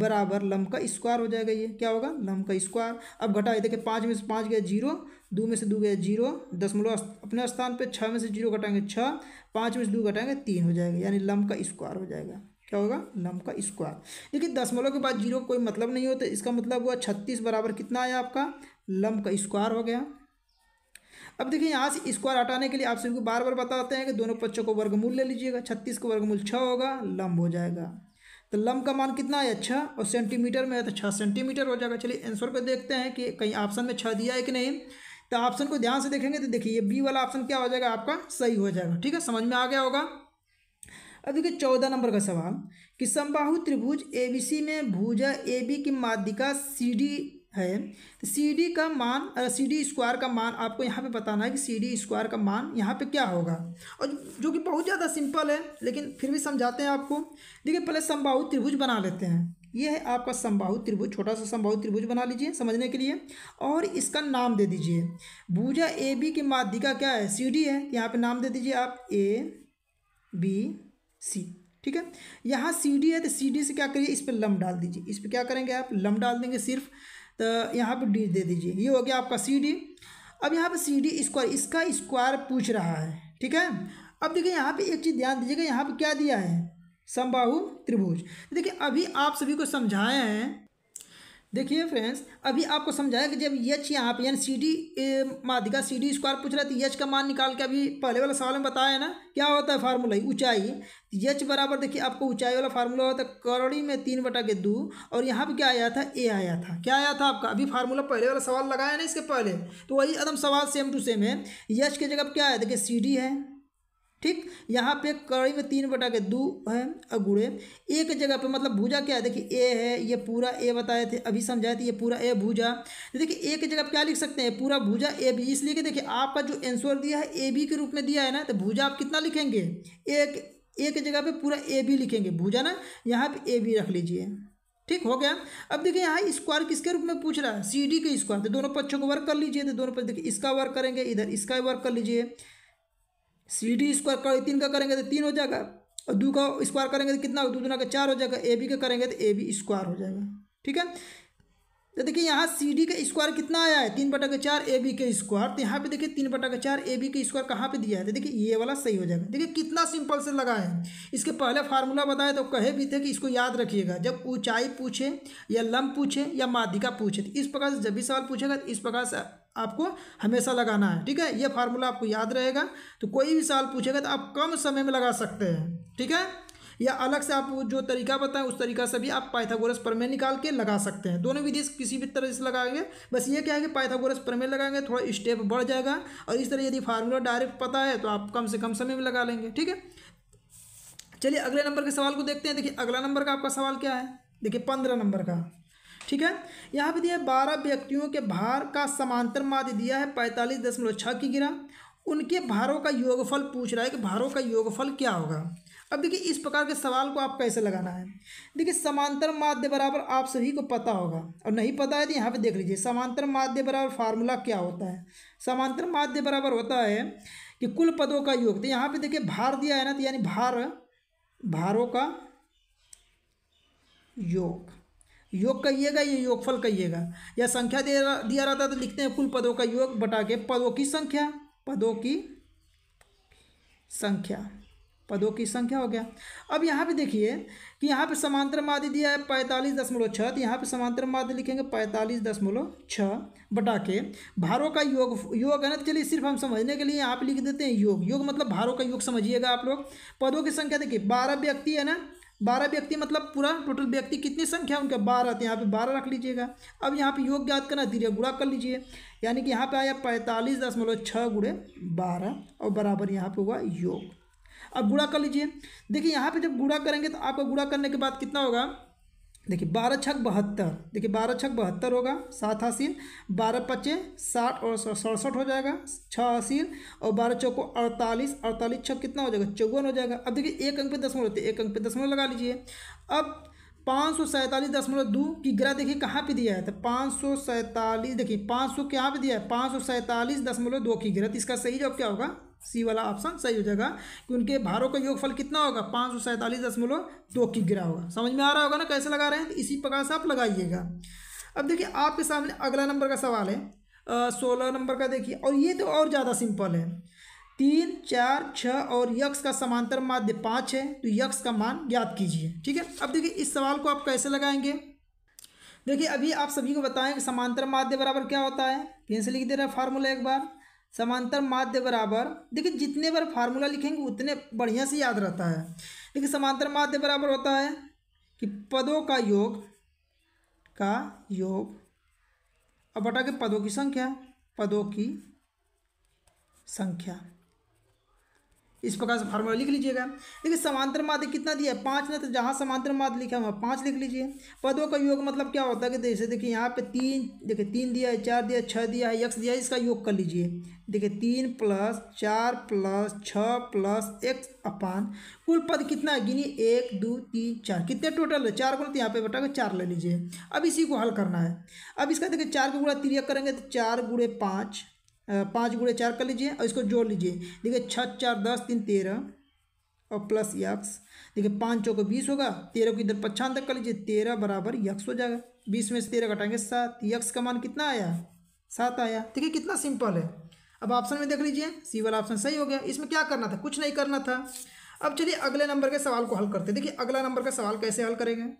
S1: बराबर लम का स्क्वायर हो जाएगा ये क्या होगा लम का स्क्वायर अब घटा देखिए पाँच में से पाँच गया जीरो दो में से दो गया जीरो दशमलव अपने स्थान पे छः में से जीरो घटाएंगे छः पाँच में से दो घटाएंगे तीन हो जाएगा यानी लम का स्क्वायर हो जाएगा क्या होगा लम का स्क्वायर देखिए दशमलव के बाद जीरो कोई मतलब नहीं होता इसका मतलब हुआ छत्तीस बराबर कितना आया आपका लम का स्क्वायर हो गया अब देखिए यहाँ से स्क्वायर हटाने के लिए आप सभी को बार बार बताते हैं कि दोनों पक्षों को वर्गमूल ले लीजिएगा छत्तीस का वर्गमूल छः होगा लंब हो जाएगा तो लंब का मान कितना है छः और सेंटीमीटर में है तो छः सेंटीमीटर हो जाएगा चलिए आंसर को देखते हैं कि कहीं ऑप्शन में छः दिया है कि नहीं तो ऑप्शन को ध्यान से देखेंगे तो देखिए ये बी वाला ऑप्शन क्या हो जाएगा आपका सही हो जाएगा ठीक है समझ में आ गया होगा अब देखिए चौदह नंबर का सवाल कि समबाहु त्रिभुज ए में भूजा ए बी की माध्यिका सी डी है तो सी डी का मान सी डी स्क्वायर का मान आपको यहाँ पे बताना है कि सी डी स्क्वायर का मान यहाँ पे क्या होगा और जो कि बहुत ज़्यादा सिंपल है लेकिन फिर भी समझाते हैं आपको देखिए पहले समबाहु त्रिभुज बना लेते हैं ये है आपका समबाहु त्रिभुज छोटा सा समबाहु त्रिभुज बना लीजिए समझने के लिए और इसका नाम दे दीजिए भूजा ए बी की माध्यिका क्या है सी डी है यहाँ पर नाम दे दीजिए आप ए बी सी ठीक है यहाँ सी डी है तो सी डी से क्या करिए इस पर लम डाल दीजिए इस पर क्या करेंगे आप लम डाल देंगे सिर्फ तो यहाँ पे डी दे दीजिए ये हो गया आपका सी डी अब यहाँ पे सी डी स्क्वायर इसका स्क्वायर पूछ रहा है ठीक है अब देखिए यहाँ पे एक चीज़ ध्यान दीजिएगा यहाँ पे क्या दिया है समबाहु त्रिभुज देखिए अभी आप सभी को समझाए हैं देखिए फ्रेंड्स अभी आपको समझाया कि जब यच यहाँ पे यानी सी डी माध्यिका सी डी स्क्वायर पूछ रहा था यच तो का मान निकाल के अभी पहले वाला सवाल में बताया ना क्या होता है फार्मूला ही ऊंचाई यच बराबर देखिए आपको ऊंचाई वाला फार्मूला होता है करोड़ी में तीन बटा के दो और यहाँ पे क्या आया था ए आया था क्या आया था आपका अभी फार्मूला पहले वाला सवाल लगाया ना इसके पहले तो वही एकदम सवाल सेम टू सेम है यच की जगह क्या आया देखिए सी डी है ठीक यहाँ पे कड़ी में तीन बटा के दो है अगुड़े एक जगह पे मतलब भुजा क्या है देखिए ए है ये पूरा ए बताए थे अभी समझाए थे ये पूरा ए भुजा तो देखिए एक जगह क्या लिख सकते हैं पूरा भुजा ए बी इसलिए कि देखिए आपका जो आंसर दिया है ए बी के रूप में दिया है ना तो भुजा आप कितना लिखेंगे एक एक जगह पे पूरा ए बी लिखेंगे भुजा ना यहाँ पर ए बी रख लीजिए ठीक हो गया अब देखिए यहाँ स्क्वायर किसके रूप में पूछ रहा है सी डी के स्क्वायर तो दोनों पक्षों को वर्क कर लीजिए तो दोनों पक्ष देखिए इसका वर्क करेंगे इधर इसका वर्क कर लीजिए सी डी स्क्वायर करो तीन का करेंगे तो तीन हो जाएगा और दो का स्क्वायर करेंगे तो कितना दो दुना का चार हो जाएगा ए बी का करेंगे तो ए बी स्क्वायर हो जाएगा ठीक है तो देखिए यहाँ सी डी का स्क्वायर कितना आया है तीन बटा के चार ए बी के स्क्वायर तो यहाँ पे देखिए तीन बटा के चार ए बी के स्क्वायर कहाँ पे दिया है तो देखिए ये वाला सही हो जाएगा देखिए कितना सिंपल से लगा है इसके पहले फार्मूला बताए तो कहे भी थे कि इसको याद रखिएगा जब ऊंचाई पूछे या लंब पूछे या माध्यिका पूछे तो इस प्रकार से जब भी सवाल पूछेगा तो इस प्रकार से आपको हमेशा लगाना है ठीक है ये फार्मूला आपको याद रहेगा तो कोई भी सवाल पूछेगा तो आप कम समय में लगा सकते हैं ठीक है या अलग से आप जो तरीका बताएं उस तरीका से भी आप पाइथागोरस प्रमेय निकाल के लगा सकते हैं दोनों विधि किसी भी तरह से लगाएंगे बस ये क्या है कि पाइथागोरस प्रमेय लगाएंगे थोड़ा स्टेप बढ़ जाएगा और इस तरह यदि फार्मूला डायरेक्ट पता है तो आप कम से कम समय में लगा लेंगे ठीक है चलिए अगले नंबर के सवाल को देखते हैं देखिए अगला नंबर का आपका सवाल क्या है देखिए पंद्रह नंबर का ठीक है यहाँ पे दिया है बारह व्यक्तियों के भार का समांतर माध्य दिया है पैंतालीस दशमलव छः की गिरा उनके भारों का योगफल पूछ रहा है कि भारों का योगफल क्या होगा अब देखिए इस प्रकार के सवाल को आप कैसे लगाना है देखिए समांतर माध्य बराबर आप सभी को पता होगा और नहीं पता है तो यहाँ पे देख लीजिए समांतर माध्य बराबर फार्मूला क्या होता है समांतर माध्य बराबर होता है कि कुल पदों का योग तो यहाँ पे देखिए भार दिया है ना तो यानी भार भारों का योग योग कहिएगा या योगफल कहिएगा या संख्या दिया रहता है तो लिखते हैं कुल पदों का योग बटा के पदों की संख्या पदों की संख्या पदों की संख्या हो गया अब यहाँ पे देखिए कि यहाँ पे समांतर माध्य दिया है पैंतालीस दशमलव छः तो यहाँ पे समांतर माध्य लिखेंगे पैंतालीस दशमलव छः बटा के भारों का योग योग है ना तो चलिए सिर्फ हम समझने के लिए यहाँ पे लिख देते हैं योग योग मतलब भारों का योग समझिएगा आप लोग पदों की संख्या देखिए बारह व्यक्ति है ना बारह व्यक्ति मतलब पूरा टोटल व्यक्ति कितनी संख्या उनके बारह तो यहाँ पे बारह रख लीजिएगा अब यहाँ पे योग ज्ञात करना धीरे गुड़ा कर लीजिए यानी कि यहाँ पे आया पैंतालीस दशमलव छः गुड़े बारह और बराबर यहाँ पे हुआ योग अब गुड़ा कर लीजिए देखिए यहाँ पे जब गुड़ा करेंगे तो आपका गुड़ा करने के बाद कितना होगा देखिए बारह छक बहत्तर देखिए बारह छक बहत्तर होगा सात हासिल बारह पच्चे साठ और सड़सठ हो जाएगा छः हासिल और बारह चौको अड़तालीस अड़तालीस छक कितना हो जाएगा चौवन हो जाएगा अब देखिए एक अंक पे दसमलव होते एक अंक पे दसमलव लगा लीजिए अब पाँच सौ सैंतालीस दशमलव दो की ग्रह देखिए कहाँ पे दिया है तो पाँच सौ सैंतालीस देखिए पाँच सौ क्या पे दिया है पाँच सौ सैंतालीस दशमलव दो की ग्रह तो इसका सही जवाब क्या होगा सी वाला ऑप्शन सही हो जाएगा कि उनके भारों का योगफल कितना होगा पाँच सौ सैंतालीस दशमलव दो की गिरा होगा समझ में आ रहा होगा ना कैसे लगा रहे हैं तो इसी प्रकार से आप लगाइएगा अब देखिए आपके सामने अगला नंबर का सवाल है सोलह नंबर का देखिए और ये तो और ज़्यादा सिंपल है तीन चार छः और यक्स का समांतर माध्य पाँच है तो यक्स का मान ज्ञात कीजिए ठीक है अब देखिए इस सवाल को आप कैसे लगाएंगे देखिए अभी आप सभी को बताएं कि समांतर माध्य बराबर क्या होता है पेन से लिख दे रहा है फार्मूला एक बार समांतर माध्य बराबर देखिए जितने बार फार्मूला लिखेंगे उतने बढ़िया से याद रहता है देखिए समांतर माध्य बराबर होता है कि पदों का योग का योग अब बटा के पदों की संख्या पदों की संख्या इस प्रकार से फार्मूला लिख लीजिएगा देखिए समांतर माध्य कितना दिया है पाँच ने तो जहाँ समांतर माध्य लिखा है वहाँ पाँच लिख लीजिए पदों का योग मतलब क्या होता है कि जैसे देखिए यहाँ पे तीन देखिए तीन दिया है चार दिया है छः दिया है यक्स दिया है इसका योग कर लीजिए देखिए तीन प्लस चार प्लस छः प्लस एक्स अपान कुल पद कितना है गिनी एक दो तीन चार कितने टोटल है चार गुणा तो यहाँ पे बटा के चार ले लीजिए अब इसी को हल करना है अब इसका देखिए चार का गुणा त्रिया करेंगे तो चार गुड़े पाँच पाँच गुड़े चार कर लीजिए और इसको जोड़ लीजिए देखिए छः चार दस तीन तेरह और प्लस यक्स देखिए पाँच चौको बीस होगा तेरह को इधर पच्छान तक कर लीजिए तेरह बराबर यक्स हो जाएगा बीस में से तेरह घटाएंगे सात यक्स का मान कितना आया सात आया देखिए कितना सिंपल है अब ऑप्शन में देख लीजिए सी वाला ऑप्शन सही हो गया इसमें क्या करना था कुछ नहीं करना था अब चलिए अगले नंबर के सवाल को हल करते देखिए अगला नंबर का सवाल कैसे हल करेंगे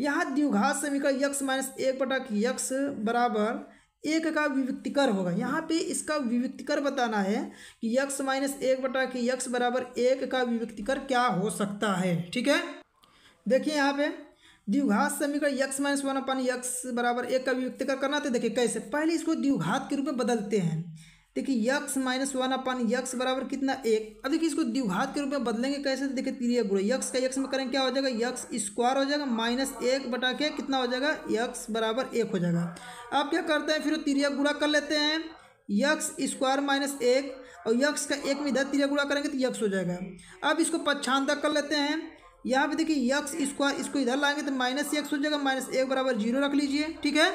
S1: यहाँ द्विघात समीकरण यक्स माइनस एक बटा यक्स बराबर एक का विविक्तिकर होगा यहाँ पे इसका विविक्तिकर बताना है कि यक्स माइनस एक बटा के यक्स बराबर एक का विविक्तिकर क्या हो सकता है ठीक है देखिए यहाँ पे द्विघात समीकरण x minus one upon x बराबर एक का विविक्तिकर करना तो देखिए कैसे पहले इसको द्विघात के रूप में बदलते हैं देखिए x minus one upon x बराबर कितना एक अब देखिए इसको द्विघात के रूप में बदलेंगे कैसे देखिए तीन एक यक्स का यक्स में करेंगे क्या हो जाएगा यक्स स्क्वायर हो जाएगा माइनस एक बटा के कितना हो जाएगा यक्स बराबर एक हो जाएगा अब क्या करते हैं फिर तीरिया गुणा कर लेते हैं यक्स स्क्वायर माइनस एक और यक्स का एक में इधर तीरिया गुणा करेंगे तो यक्स हो जाएगा अब इसको पच्छांतक कर लेते हैं यहाँ पर देखिए यक्स स्क्वायर इसको इधर लाएंगे तो माइनस यक्स हो जाएगा माइनस एक बराबर जीरो रख लीजिए ठीक है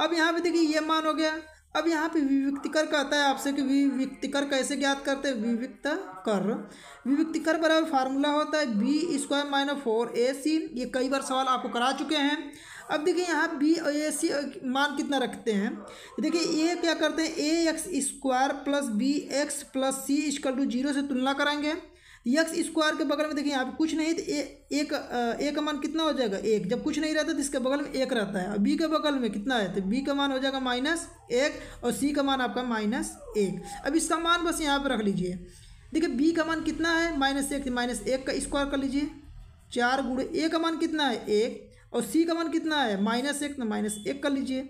S1: अब यहाँ पर देखिए ये मान हो गया अब यहाँ पे विविक्तिकर कहता है आपसे कि विविक्तिकर कैसे ज्ञात करते हैं विविक्त कर विविक्तिकर बराबर फार्मूला होता है b square minus four a c ये कई बार सवाल आपको करा चुके हैं अब देखिए यहाँ बी और ए सी मान कितना रखते हैं देखिए ये क्या करते हैं a x square plus b x plus c equal to zero से तुलना कराएंगे यक्स स्क्वायर के बगल में देखिए यहाँ पे कुछ नहीं तो एक ए का मान कितना हो जाएगा एक जब कुछ नहीं रहता तो इसके बगल में एक रहता है और बी के बगल में कितना है तो बी का मान हो जाएगा माइनस एक और सी का मान आपका माइनस एक अब इसका मान बस यहाँ पर रख लीजिए देखिए बी का मान कितना है माइनस एक तो माइनस एक का स्क्वायर कर लीजिए चार गुड़े ए का मान कितना है एक और सी का मान कितना है माइनस एक तो माइनस एक कर लीजिए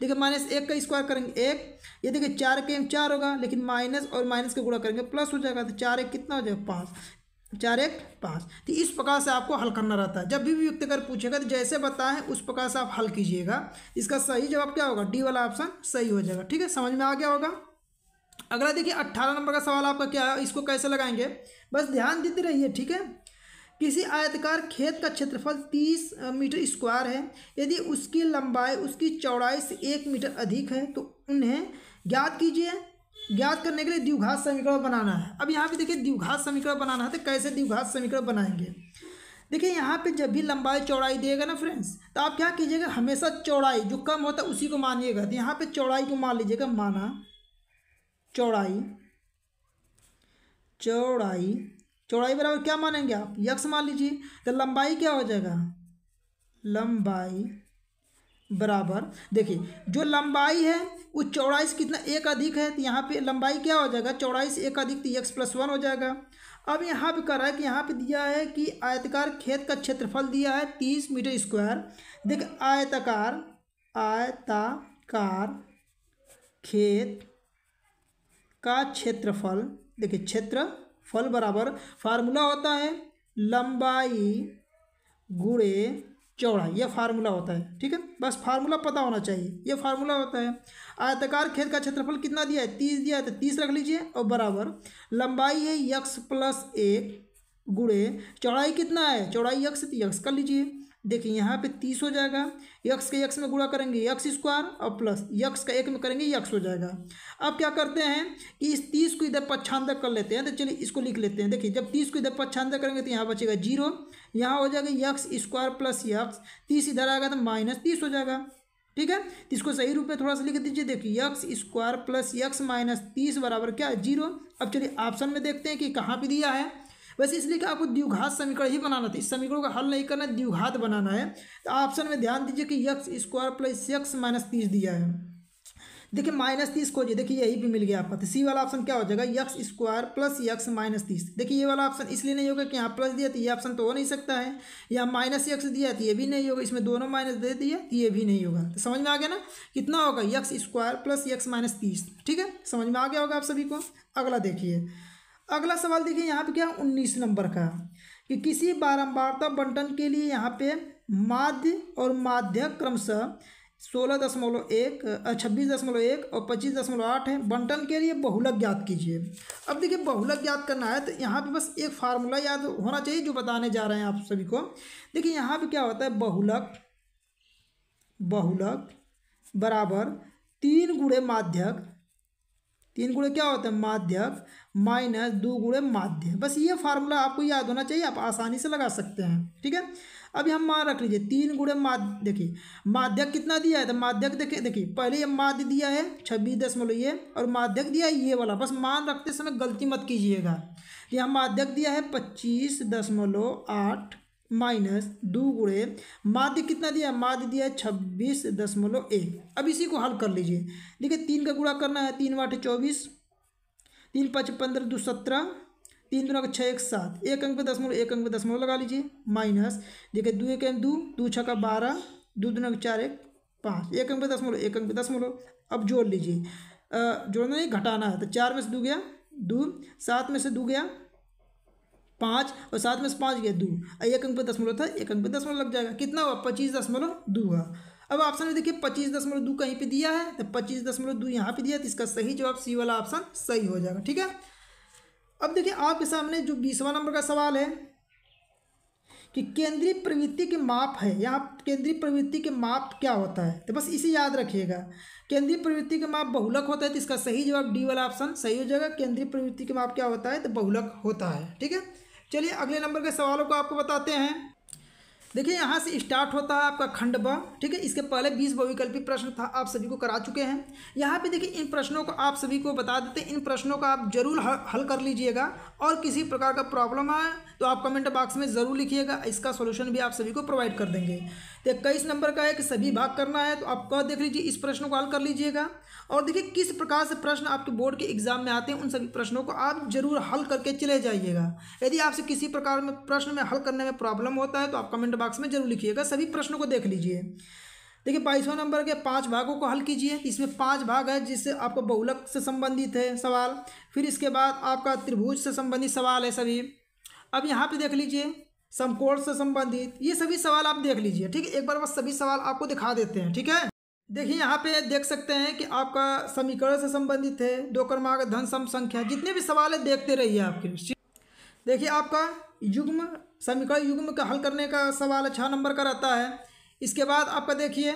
S1: देखिए माइनस एक का स्क्वायर करेंगे एक ये देखिए चार के एम चार होगा लेकिन माइनस और माइनस का गुणा करेंगे प्लस हो जाएगा तो चार एक कितना हो जाएगा पाँच चार एक पाँच तो इस प्रकार से आपको हल करना रहता है जब भी भी कर पूछेगा तो जैसे बताएं उस प्रकार से आप हल कीजिएगा इसका सही जवाब क्या होगा डी वाला ऑप्शन सही हो जाएगा ठीक है समझ में आ गया होगा अगला देखिए अट्ठारह नंबर का सवाल आपका क्या है इसको कैसे लगाएंगे बस ध्यान देते रहिए ठीक है किसी आयतकार खेत का क्षेत्रफल तीस मीटर स्क्वायर है यदि उसकी लंबाई उसकी चौड़ाई से एक मीटर अधिक है तो उन्हें ज्ञात कीजिए ज्ञात करने के लिए द्विघात समीकरण बनाना है अब यहाँ पे देखिए द्विघात समीकरण बनाना है तो कैसे द्विघात समीकरण बनाएंगे देखिए यहाँ पे जब भी लंबाई चौड़ाई दिएगा ना फ्रेंड्स तो आप क्या कीजिएगा हमेशा चौड़ाई जो कम होता है उसी को मानिएगा तो यहाँ पे चौड़ाई को मान लीजिएगा माना चौड़ाई चौड़ाई चौड़ाई बराबर क्या मानेंगे आप यक्स मान लीजिए तो लंबाई क्या हो जाएगा लंबाई बराबर देखिए जो लंबाई है वो चौड़ाई से कितना एक अधिक है तो यहाँ पे लंबाई क्या हो जाएगा चौड़ाई से एक अधिक तो यक्स प्लस वन हो जाएगा अब यहाँ पे कर रहा है कि यहाँ पे दिया है कि आयतकार खेत का क्षेत्रफल दिया है तीस मीटर स्क्वायर देख आयताकार आयताकार खेत का क्षेत्रफल देखिए क्षेत्र फल बराबर फार्मूला होता है लंबाई गुड़े चौड़ा यह फार्मूला होता है ठीक है बस फार्मूला पता होना चाहिए यह फार्मूला होता है आयताकार खेत का क्षेत्रफल कितना दिया है तीस दिया है तो तीस रख लीजिए और बराबर लंबाई है यक्स प्लस एक गुड़े चौड़ाई कितना है चौड़ाई यक्स तो यक्स कर लीजिए देखिए यहाँ पे तीस हो जाएगा यक्स के यक्स में गुणा करेंगे यक्स स्क्वायर और प्लस यक्स का एक में करेंगे यक्स हो जाएगा अब क्या करते हैं कि इस तीस को इधर पच्छांदक कर लेते हैं तो चलिए इसको लिख लेते हैं देखिए जब तीस को इधर पच्छांदक करेंगे तो यहाँ बचेगा जीरो यहाँ हो जाएगा यक्स स्क्वायर प्लस यक्स तीस इधर आएगा तो माइनस तीस हो जाएगा ठीक है तो इसको सही रूप में थोड़ा सा लिख दीजिए देखिए x square plus x minus तीस बराबर क्या है जीरो अब चलिए ऑप्शन में देखते हैं कि कहाँ पर दिया है वैसे इसलिए कि आपको द्विघात समीकरण ही बनाना था इस समीकरण का हल नहीं करना द्विघात बनाना है तो ऑप्शन में ध्यान दीजिए कि x square plus x minus तीस दिया है देखिए माइनस तीस को देखिए यही भी मिल गया आपका तो सी वाला ऑप्शन क्या हो जाएगा x square plus x minus तीस देखिए ये वाला ऑप्शन इसलिए नहीं होगा कि यहाँ प्लस दिया तो ये ऑप्शन तो हो नहीं सकता है या माइनस यक्स दिया तो ये भी नहीं होगा इसमें दोनों माइनस दे दिया तो ये भी नहीं होगा तो समझ में आ गया ना कितना होगा x square plus x minus तीस ठीक है समझ में आ गया होगा आप सभी को अगला देखिए अगला सवाल देखिए यहाँ पे क्या है उन्नीस नंबर का कि किसी बारंबारता बंटन के लिए यहाँ पे माध्य और माध्य क्रमशः सोलह दशमलव एक छब्बीस दशमलव एक और पच्चीस दशमलव आठ है बंटन के लिए बहुलक ज्ञात कीजिए अब देखिए बहुलक ज्ञात करना है तो यहाँ पे बस एक फार्मूला याद होना चाहिए जो बताने जा रहे हैं आप सभी को देखिए यहाँ पे क्या होता है बहुलक बहुलक बराबर तीन गुड़े माध्यक तीन गुड़े क्या होते हैं माध्यक माइनस दो गुड़े माध्य बस ये फार्मूला आपको याद होना चाहिए आप आसानी से लगा सकते हैं ठीक है अभी हम मान रख लीजिए तीन गुड़े माध्य देखिए माध्यक कितना दिया है तो माध्यक देखिए देखिए पहले ये माध्य दिया है छब्बीस दशमलव ये और माध्यक दिया है ये वाला बस मान रखते समय गलती मत कीजिएगा हम माध्यक दिया है पच्चीस दशमलव आठ माइनस दो गुड़े माध्य कितना दिया माध्य दिया छब्बीस दशमलव एक अब इसी को हल कर लीजिए देखिए तीन का गुणा करना है तीन आठ चौबीस तीन पाँच पंद्रह दो सत्रह तीन दोनों का छः एक सात एक अंक पे दशमलव एक अंक पे दशमलव लगा लीजिए माइनस देखिए दो एक एम दो दो छः का बारह दो का चार एक पाँच एक अंक पे दशमलव एक अंक पे दशमलव अब जोड़ लीजिए जोड़ना नहीं घटाना है तो चार में से दो गया दो सात में से दो गया पाँच और सात में से पाँच गया दो एक अंक पर दशमलव था एक अंक पर दशमलव लग जाएगा कितना हुआ पच्चीस दशमलव दो हुआ अब ऑप्शन में देखिए पच्चीस दशमलव दो कहीं पे दिया है तो पच्चीस दशमलव दो यहाँ पे दिया तो इसका सही जवाब सी वाला ऑप्शन सही हो जाएगा ठीक है अब देखिए आपके सामने जो बीसवा नंबर का सवाल है कि केंद्रीय प्रवृत्ति के माप है यहाँ केंद्रीय प्रवृत्ति के माप क्या होता है तो बस इसे याद रखिएगा केंद्रीय प्रवृत्ति के माप बहुलक होता है तो इसका सही जवाब डी वाला ऑप्शन सही हो जाएगा केंद्रीय प्रवृत्ति के माप क्या होता है तो बहुलक होता है ठीक है चलिए अगले नंबर के सवालों को आपको बताते हैं देखिए यहाँ से स्टार्ट होता है आपका खंड ब ठीक है इसके पहले बीस बहुविकल्पी प्रश्न था आप सभी को करा चुके हैं यहाँ पे देखिए इन प्रश्नों को आप सभी को बता देते हैं इन प्रश्नों का आप जरूर हल कर लीजिएगा और किसी प्रकार का प्रॉब्लम आए तो आप कमेंट बॉक्स में ज़रूर लिखिएगा इसका सोल्यूशन भी आप सभी को प्रोवाइड कर देंगे तो इक्कीस नंबर का है कि सभी भाग करना है तो आप कह देख लीजिए इस प्रश्न को हल कर लीजिएगा और देखिए किस प्रकार से प्रश्न आपके बोर्ड के एग्जाम में आते हैं उन सभी प्रश्नों को आप जरूर हल करके चले जाइएगा यदि आपसे किसी प्रकार में प्रश्न में हल करने में प्रॉब्लम होता है तो आप कमेंट बॉक्स में जरूर लिखिएगा सभी प्रश्नों को देख लीजिए देखिए बाईसवा नंबर के पांच भागों को हल कीजिए इसमें पांच भाग है जिससे आपको बहुलक से संबंधित है सवाल फिर इसके बाद आपका त्रिभुज से संबंधित सवाल है सभी अब यहाँ पे देख लीजिए समकोण से संबंधित ये सभी सवाल आप देख लीजिए ठीक है एक बार बस सभी सवाल आपको दिखा देते हैं ठीक है देखिए यहाँ पे देख सकते हैं कि आपका समीकरण से संबंधित है दो क्रमांक धन सम संख्या जितने भी सवाल है देखते रहिए आपके देखिए आपका युग्म समीकरण युग्म का हल करने का सवाल छः नंबर का रहता है इसके बाद आपका देखिए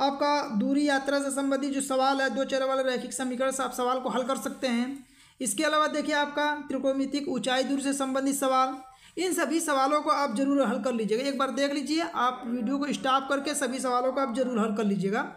S1: आपका दूरी यात्रा से संबंधित जो सवाल है दो चेहरे वाले रैखिक समीकरण से आप सवाल को हल कर सकते हैं इसके अलावा देखिए आपका त्रिकोणमितिक ऊंचाई दूर से संबंधित सवाल इन सभी सवालों को आप जरूर हल कर लीजिएगा एक बार देख लीजिए आप वीडियो को स्टॉप करके सभी सवालों को आप जरूर हल कर लीजिएगा